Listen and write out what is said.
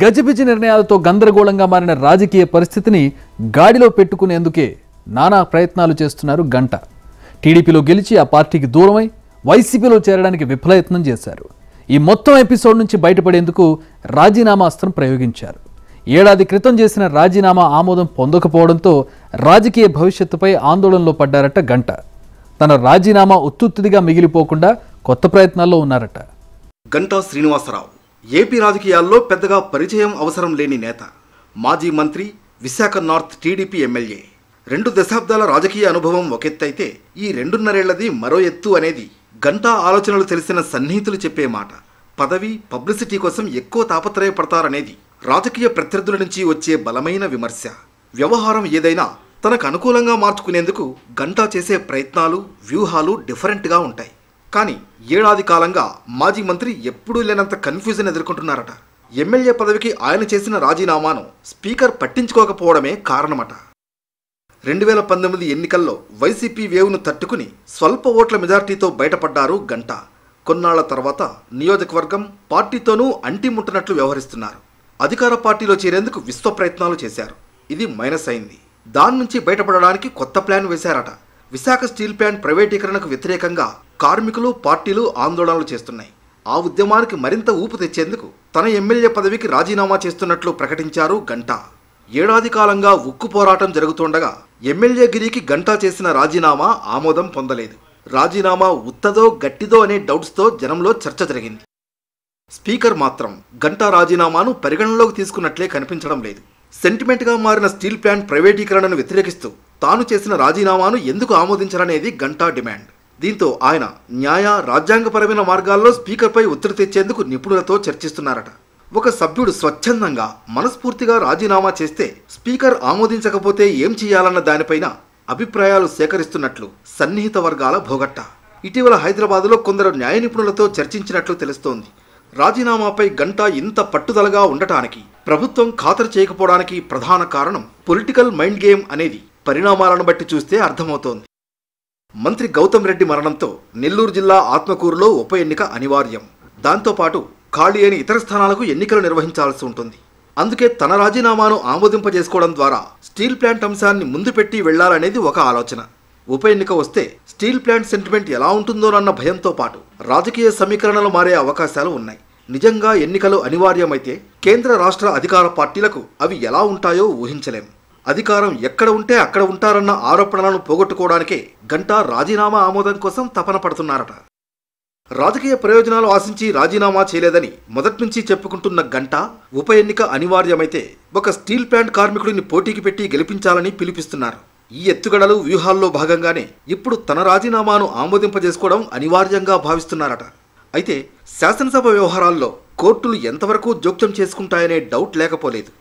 గజిబిజి నిర్ణయాలతో గందరగోళంగా మారిన రాజకీయ పరిస్థితిని గాడిలో పెట్టుకునేందుకే నానా ప్రయత్నాలు చేస్తున్నారు గంట టీడీపీలో గెలిచి ఆ పార్టీకి దూరమై వైసీపీలో చేరడానికి విఫలయత్నం చేశారు ఈ మొత్తం ఎపిసోడ్ నుంచి బయటపడేందుకు రాజీనామా అస్త్రం ప్రయోగించారు ఏడాది క్రితం చేసిన రాజీనామా ఆమోదం పొందకపోవడంతో రాజకీయ భవిష్యత్తుపై ఆందోళనలో పడ్డారట గంట తన రాజీనామా ఉత్తుత్తిదిగా మిగిలిపోకుండా కొత్త ప్రయత్నాల్లో ఉన్నారట గంటా శ్రీనివాసరావు ఏపీ రాజకీయాల్లో పెద్దగా పరిచయం అవసరం లేని నేత మాజీ మంత్రి విశాఖ నార్త్ టీడీపీ ఎమ్మెల్యే రెండు దశాబ్దాల రాజకీయ అనుభవం ఒకెత్తైతే ఈ రెండున్నరేళ్లది మరో ఎత్తు అనేది గంటా ఆలోచనలు తెలిసిన సన్నిహితులు చెప్పే మాట పదవి పబ్లిసిటీ కోసం ఎక్కువ తాపత్రయపడతారనేది రాజకీయ ప్రత్యర్థుల నుంచి వచ్చే బలమైన విమర్శ వ్యవహారం ఏదైనా తనకు అనుకూలంగా మార్చుకునేందుకు గంటా చేసే ప్రయత్నాలు వ్యూహాలు డిఫరెంట్గా ఉంటాయి కానీ ఏడాది కాలంగా మాజీ మంత్రి ఎప్పుడూ లేనంత కన్ఫ్యూజన్ ఎదుర్కొంటున్నారట ఎమ్మెల్యే పదవికి ఆయన చేసిన రాజీనామాను స్పీకర్ పట్టించుకోకపోవడమే కారణమట రెండు వేల పంతొమ్మిది ఎన్నికల్లో వైసీపీ వేవును తట్టుకుని స్వల్ప ఓట్ల మెజార్టీతో బయటపడ్డారు గంట కొన్నాళ్ల తర్వాత నియోజకవర్గం పార్టీతోనూ అంటిముట్టనట్లు వ్యవహరిస్తున్నారు అధికార పార్టీలో చేరేందుకు విశ్వ ప్రయత్నాలు చేశారు ఇది మైనస్ అయింది దాని నుంచి బయటపడడానికి కొత్త ప్లాన్ వేశారట విశాఖ స్టీల్ ప్లాంట్ ప్రైవేటీకరణకు వ్యతిరేకంగా కార్మికులు పార్టీలు ఆందోళనలు చేస్తున్నాయి ఆ ఉద్యమానికి మరింత ఊపు తెచ్చేందుకు తన ఎమ్మెల్యే పదవికి రాజీనామా చేస్తున్నట్లు ప్రకటించారు గంటా ఏడాది కాలంగా ఉక్కు పోరాటం జరుగుతుండగా ఎమ్మెల్యే గిరికి గంటా చేసిన రాజీనామా ఆమోదం పొందలేదు రాజీనామా ఉత్తదో గట్టిదో అనే డౌట్స్తో జనంలో చర్చ జరిగింది స్పీకర్ మాత్రం గంటా రాజీనామాను పరిగణనలోకి తీసుకున్నట్లే కనిపించడం లేదు సెంటిమెంట్గా మారిన స్టీల్ ప్లాంట్ ప్రైవేటీకరణను వ్యతిరేకిస్తూ తాను చేసిన రాజీనామాను ఎందుకు ఆమోదించాలనేది గంటా డిమాండ్ దీంతో ఆయన న్యాయ రాజ్యాంగపరమైన మార్గాల్లో స్పీకర్పై ఒత్తిడి తెచ్చేందుకు నిపుణులతో చర్చిస్తున్నారట ఒక సభ్యుడు స్వచ్ఛందంగా మనస్ఫూర్తిగా రాజీనామా చేస్తే స్పీకర్ ఆమోదించకపోతే ఏం చేయాలన్న దానిపైన అభిప్రాయాలు సేకరిస్తున్నట్లు సన్నిహిత వర్గాల భోగట్ట ఇటీవల హైదరాబాద్లో కొందరు న్యాయ నిపుణులతో చర్చించినట్లు తెలుస్తోంది రాజీనామాపై గంట ఇంత పట్టుదలగా ఉండటానికి ప్రభుత్వం ఖాతరు చేయకపోవడానికి ప్రధాన కారణం పొలిటికల్ మైండ్ గేమ్ అనేది పరిణామాలను బట్టి చూస్తే అర్థమవుతోంది మంత్రి గౌతమ్ రెడ్డి మరణంతో నెల్లూరు జిల్లా ఆత్మకూరులో ఉప ఎన్నిక అనివార్యం దాంతోపాటు ఖాళీ అయిన ఇతర స్థానాలకు ఎన్నికలు నిర్వహించాల్సి ఉంటుంది అందుకే తన రాజీనామాను ఆమోదింపజేసుకోవడం ద్వారా స్టీల్ ప్లాంట్ అంశాన్ని ముందు పెట్టి వెళ్లాలనేది ఒక ఆలోచన ఉప ఎన్నిక వస్తే స్టీల్ ప్లాంట్ సెంటిమెంట్ ఎలా ఉంటుందోనన్న భయంతో పాటు రాజకీయ సమీకరణలు మారే అవకాశాలు ఉన్నాయి నిజంగా ఎన్నికలు అనివార్యమైతే కేంద్ర రాష్ట్ర అధికార పార్టీలకు అవి ఎలా ఉంటాయో ఊహించలేము అధికారం ఎక్కడ ఉంటే అక్కడ ఉంటారన్న ఆరోపణలను పోగొట్టుకోవడానికే గంటా రాజీనామా ఆమోదం కోసం తపన పడుతున్నారట రాజకీయ ప్రయోజనాలు ఆశించి రాజీనామా చేయలేదని మొదట్నుంచి చెప్పుకుంటున్న గంట ఉప ఎన్నిక అనివార్యమైతే ఒక స్టీల్ ప్లాంట్ కార్మికుడిని పోటీకి పెట్టి గెలిపించాలని పిలిపిస్తున్నారు ఈ ఎత్తుగడలు వ్యూహాల్లో భాగంగానే ఇప్పుడు తన రాజీనామాను ఆమోదింపజేసుకోవడం అనివార్యంగా భావిస్తున్నారట అయితే శాసనసభ వ్యవహారాల్లో కోర్టులు ఎంతవరకు జోక్యం చేసుకుంటాయనే డౌట్ లేకపోలేదు